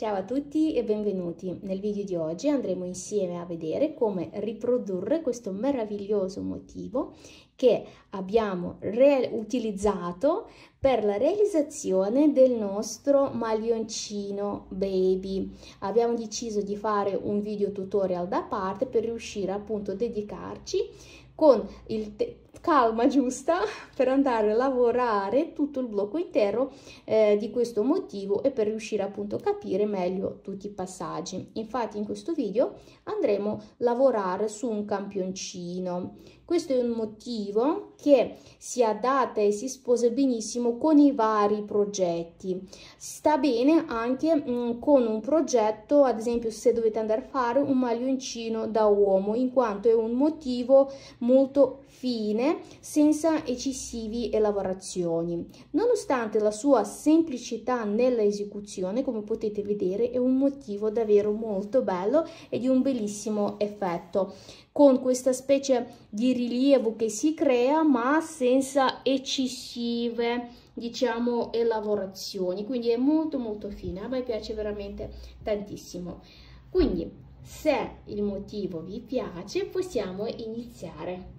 Ciao a tutti e benvenuti. Nel video di oggi andremo insieme a vedere come riprodurre questo meraviglioso motivo che abbiamo utilizzato per la realizzazione del nostro maglioncino baby. Abbiamo deciso di fare un video tutorial da parte per riuscire appunto a dedicarci con il calma giusta per andare a lavorare tutto il blocco intero eh, di questo motivo e per riuscire appunto a capire meglio tutti i passaggi infatti in questo video andremo a lavorare su un campioncino questo è un motivo che si adatta e si sposa benissimo con i vari progetti sta bene anche mh, mm, con un progetto ad esempio se dovete andare a fare un maglioncino da uomo in quanto è un motivo molto fine senza eccessivi lavorazioni. Nonostante la sua semplicità nella esecuzione, come potete vedere, è un motivo davvero molto bello e di un bellissimo effetto, con questa specie di rilievo che si crea ma senza eccessive diciamo elaborazioni quindi è molto molto fine a me piace veramente tantissimo quindi se il motivo vi piace possiamo iniziare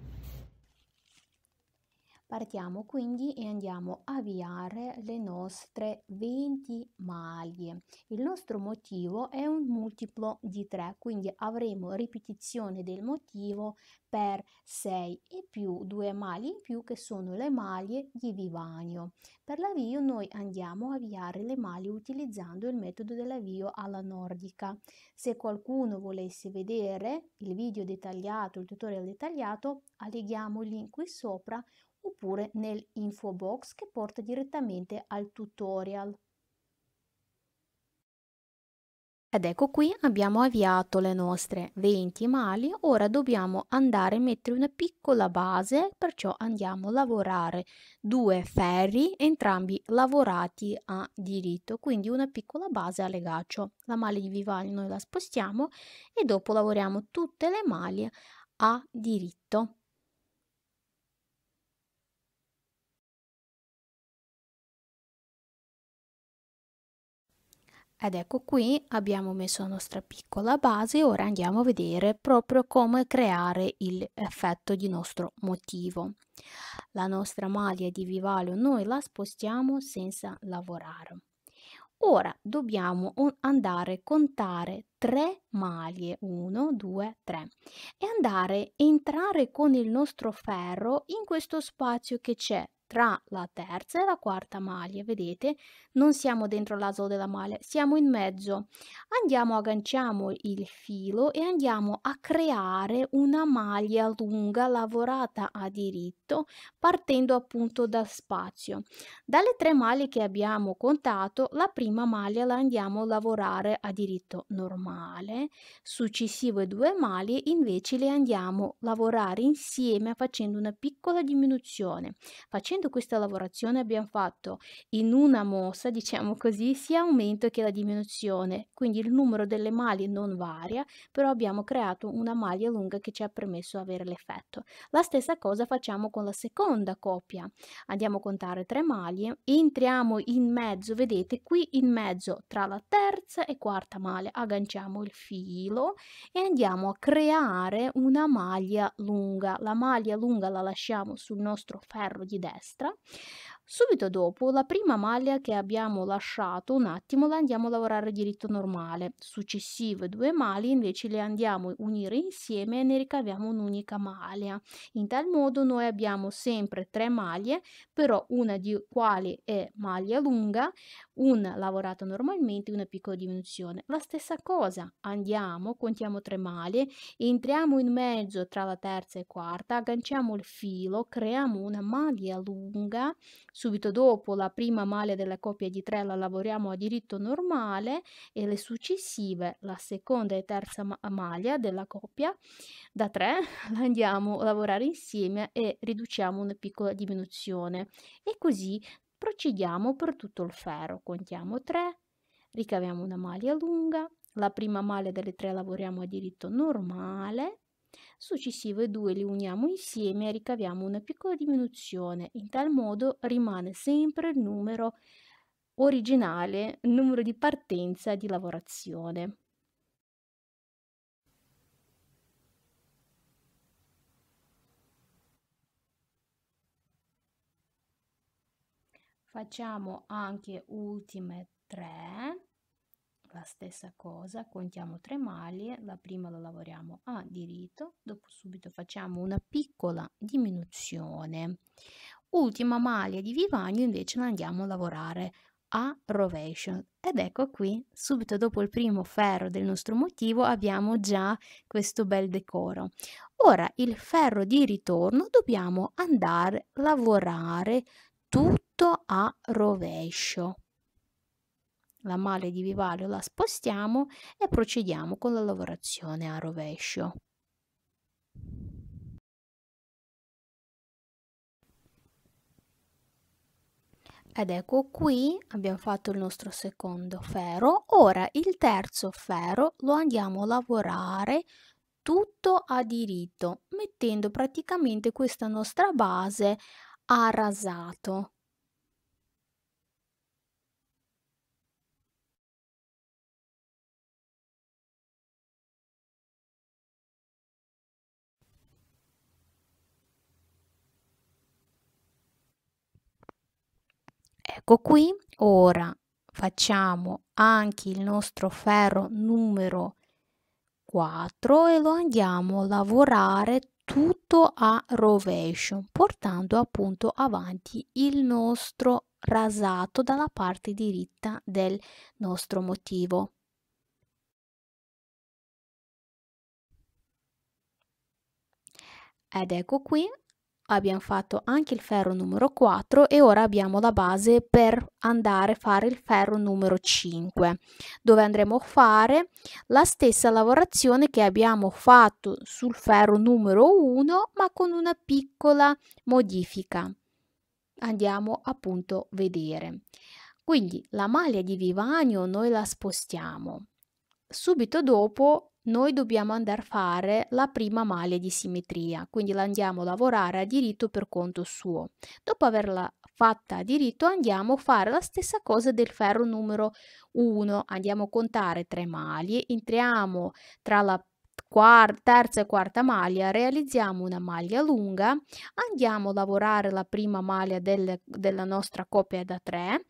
Partiamo quindi e andiamo a avviare le nostre 20 maglie. Il nostro motivo è un multiplo di 3, quindi avremo ripetizione del motivo per 6 e più 2 maglie in più che sono le maglie di vivaio. Per l'avvio noi andiamo a avviare le maglie utilizzando il metodo dell'avvio alla nordica. Se qualcuno volesse vedere il video dettagliato, il tutorial dettagliato, alleghiamo il link qui sopra oppure nel info box che porta direttamente al tutorial. Ed ecco qui abbiamo avviato le nostre 20 mali, ora dobbiamo andare a mettere una piccola base, perciò andiamo a lavorare due ferri, entrambi lavorati a diritto, quindi una piccola base a legaccio. La maglia di vivaio noi la spostiamo e dopo lavoriamo tutte le maglie a diritto. ed ecco qui abbiamo messo la nostra piccola base ora andiamo a vedere proprio come creare l'effetto di nostro motivo la nostra maglia di vivaio noi la spostiamo senza lavorare ora dobbiamo andare a contare 3 maglie 1 2 3 e andare a entrare con il nostro ferro in questo spazio che c'è tra la terza e la quarta maglia, vedete? Non siamo dentro l'aso della maglia, siamo in mezzo. Andiamo, agganciamo il filo e andiamo a creare una maglia lunga lavorata a diritto partendo appunto dal spazio. Dalle tre maglie che abbiamo contato, la prima maglia la andiamo a lavorare a diritto normale, successive due maglie invece le andiamo a lavorare insieme facendo una piccola diminuzione, facendo Facendo questa lavorazione abbiamo fatto in una mossa, diciamo così, sia l'aumento che la diminuzione, quindi il numero delle maglie non varia, però abbiamo creato una maglia lunga che ci ha permesso di avere l'effetto. La stessa cosa facciamo con la seconda coppia. Andiamo a contare tre maglie, entriamo in mezzo, vedete qui in mezzo tra la terza e quarta maglia, agganciamo il filo e andiamo a creare una maglia lunga. La maglia lunga la lasciamo sul nostro ferro di destra экстра. Subito dopo la prima maglia che abbiamo lasciato un attimo la andiamo a lavorare diritto normale, successive due maglie invece le andiamo a unire insieme e ne ricaviamo un'unica maglia. In tal modo noi abbiamo sempre tre maglie, però una di quali è maglia lunga, una lavorata normalmente, una piccola diminuzione. La stessa cosa, andiamo, contiamo tre maglie, entriamo in mezzo tra la terza e quarta, agganciamo il filo, creiamo una maglia lunga Subito dopo la prima male della coppia di tre la lavoriamo a diritto normale e le successive, la seconda e terza ma maglia della coppia da tre, la andiamo a lavorare insieme e riduciamo una piccola diminuzione. E così procediamo per tutto il ferro. Contiamo tre, ricaviamo una maglia lunga, la prima maglia delle 3 lavoriamo a diritto normale Successive due li uniamo insieme e ricaviamo una piccola diminuzione. In tal modo rimane sempre il numero originale, numero di partenza di lavorazione. Facciamo anche ultime tre la stessa cosa contiamo tre maglie la prima la lavoriamo a diritto dopo subito facciamo una piccola diminuzione ultima maglia di vivagno invece la andiamo a lavorare a rovescio ed ecco qui subito dopo il primo ferro del nostro motivo abbiamo già questo bel decoro ora il ferro di ritorno dobbiamo andare a lavorare tutto a rovescio la male di vivaio la spostiamo e procediamo con la lavorazione a rovescio. Ed ecco qui abbiamo fatto il nostro secondo ferro, ora il terzo ferro lo andiamo a lavorare tutto a diritto, mettendo praticamente questa nostra base a rasato. Ecco qui, ora facciamo anche il nostro ferro numero 4 e lo andiamo a lavorare tutto a rovescio, portando appunto avanti il nostro rasato dalla parte diritta del nostro motivo. Ed ecco qui abbiamo fatto anche il ferro numero 4 e ora abbiamo la base per andare a fare il ferro numero 5 dove andremo a fare la stessa lavorazione che abbiamo fatto sul ferro numero 1 ma con una piccola modifica andiamo appunto a vedere quindi la maglia di vivagno noi la spostiamo subito dopo noi dobbiamo andare a fare la prima maglia di simmetria, quindi la andiamo a lavorare a diritto per conto suo. Dopo averla fatta a diritto andiamo a fare la stessa cosa del ferro numero 1, andiamo a contare 3 maglie, entriamo tra la terza e quarta maglia, realizziamo una maglia lunga, andiamo a lavorare la prima maglia del, della nostra coppia da 3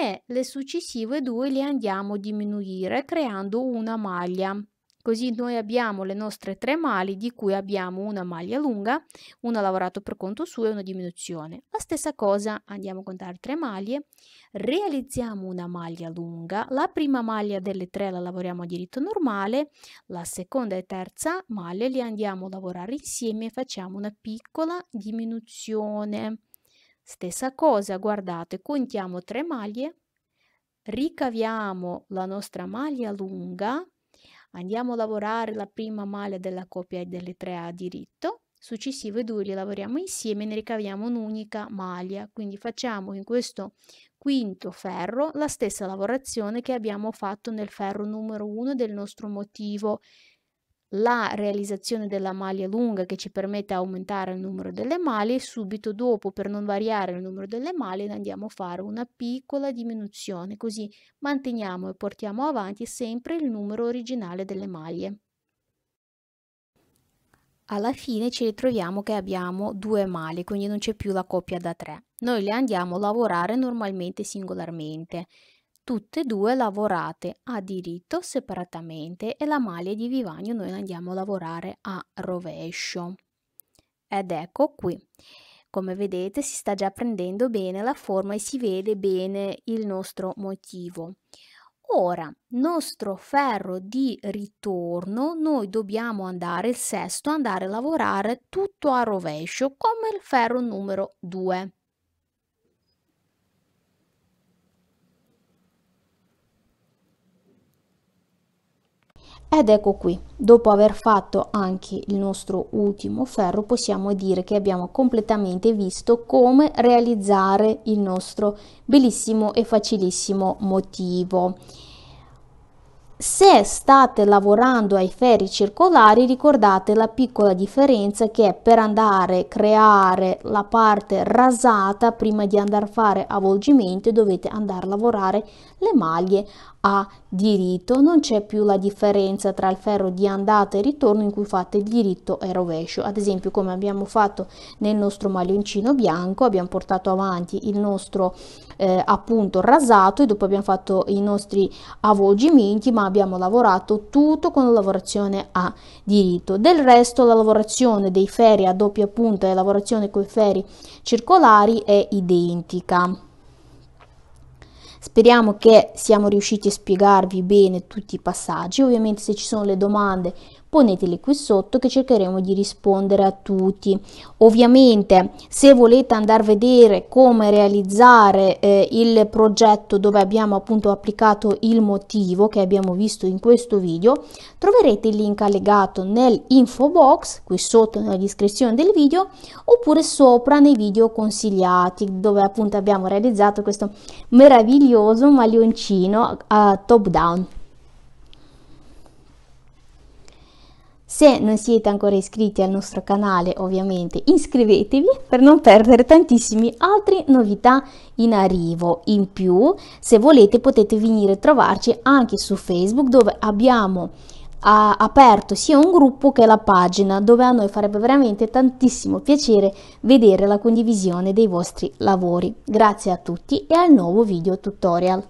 e le successive due le andiamo a diminuire creando una maglia. Così noi abbiamo le nostre tre mali di cui abbiamo una maglia lunga, una lavorata per conto suo e una diminuzione. La stessa cosa, andiamo a contare tre maglie, realizziamo una maglia lunga, la prima maglia delle tre la lavoriamo a diritto normale, la seconda e terza maglia le andiamo a lavorare insieme e facciamo una piccola diminuzione. Stessa cosa, guardate, contiamo tre maglie, ricaviamo la nostra maglia lunga, andiamo a lavorare la prima maglia della coppia delle tre a diritto, successive due li lavoriamo insieme e ne ricaviamo un'unica maglia, quindi facciamo in questo quinto ferro la stessa lavorazione che abbiamo fatto nel ferro numero uno del nostro motivo la realizzazione della maglia lunga che ci permette di aumentare il numero delle maglie subito dopo per non variare il numero delle maglie andiamo a fare una piccola diminuzione così manteniamo e portiamo avanti sempre il numero originale delle maglie alla fine ci ritroviamo che abbiamo due maglie quindi non c'è più la coppia da tre noi le andiamo a lavorare normalmente singolarmente tutte e due lavorate a diritto separatamente e la maglia di vivagno noi la andiamo a lavorare a rovescio. Ed ecco qui. Come vedete si sta già prendendo bene la forma e si vede bene il nostro motivo. Ora, nostro ferro di ritorno, noi dobbiamo andare il sesto, andare a lavorare tutto a rovescio come il ferro numero 2. Ed ecco qui, dopo aver fatto anche il nostro ultimo ferro possiamo dire che abbiamo completamente visto come realizzare il nostro bellissimo e facilissimo motivo. Se state lavorando ai ferri circolari ricordate la piccola differenza che per andare a creare la parte rasata prima di andare a fare avvolgimento dovete andare a lavorare le maglie a diritto non c'è più la differenza tra il ferro di andata e ritorno in cui fate diritto e rovescio ad esempio come abbiamo fatto nel nostro maglioncino bianco abbiamo portato avanti il nostro eh, appunto rasato e dopo abbiamo fatto i nostri avvolgimenti ma abbiamo lavorato tutto con la lavorazione a diritto del resto la lavorazione dei ferri a doppia punta e la lavorazione con i ferri circolari è identica Speriamo che siamo riusciti a spiegarvi bene tutti i passaggi. Ovviamente se ci sono le domande poneteli qui sotto che cercheremo di rispondere a tutti. Ovviamente se volete andare a vedere come realizzare eh, il progetto dove abbiamo appunto applicato il motivo che abbiamo visto in questo video, troverete il link allegato nell'info box qui sotto nella descrizione del video oppure sopra nei video consigliati dove appunto abbiamo realizzato questo meraviglioso maglioncino uh, eh, top down. Se non siete ancora iscritti al nostro canale, ovviamente iscrivetevi per non perdere tantissime altre novità in arrivo. In più, se volete potete venire a trovarci anche su Facebook dove abbiamo ha aperto sia un gruppo che la pagina dove a noi farebbe veramente tantissimo piacere vedere la condivisione dei vostri lavori. Grazie a tutti e al nuovo video tutorial.